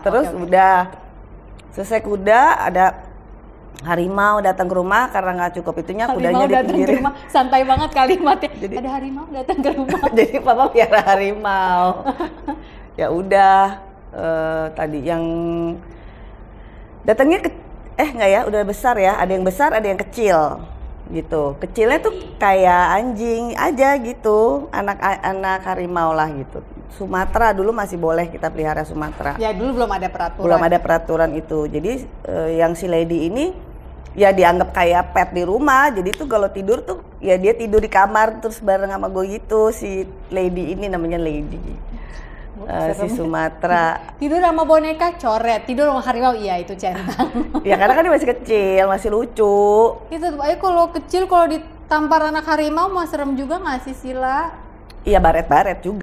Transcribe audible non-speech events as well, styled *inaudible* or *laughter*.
Terus okay, okay. udah selesai kuda ada harimau datang ke rumah karena nggak cukup itunya harimau kudanya di ke rumah santai banget kalimatnya jadi, ada harimau datang ke rumah *laughs* jadi papa biar harimau *laughs* ya udah uh, tadi yang datangnya ke eh nggak ya udah besar ya ada yang besar ada yang kecil gitu kecilnya tuh kayak anjing aja gitu anak-anak harimau lah gitu Sumatera dulu masih boleh kita pelihara Sumatera. Ya dulu belum ada peraturan. Belum ada peraturan itu. Jadi uh, yang si lady ini ya dianggap kayak pet di rumah. Jadi tuh kalau tidur tuh ya dia tidur di kamar terus bareng sama gue gitu si lady ini namanya lady. Uh, si Sumatera *laughs* tidur sama boneka coret tidur sama harimau iya itu centang *laughs* ya karena kan dia masih kecil masih lucu itu ayo kalau kecil kalau ditampar anak harimau mau serem juga nggak sih sila iya baret-baret juga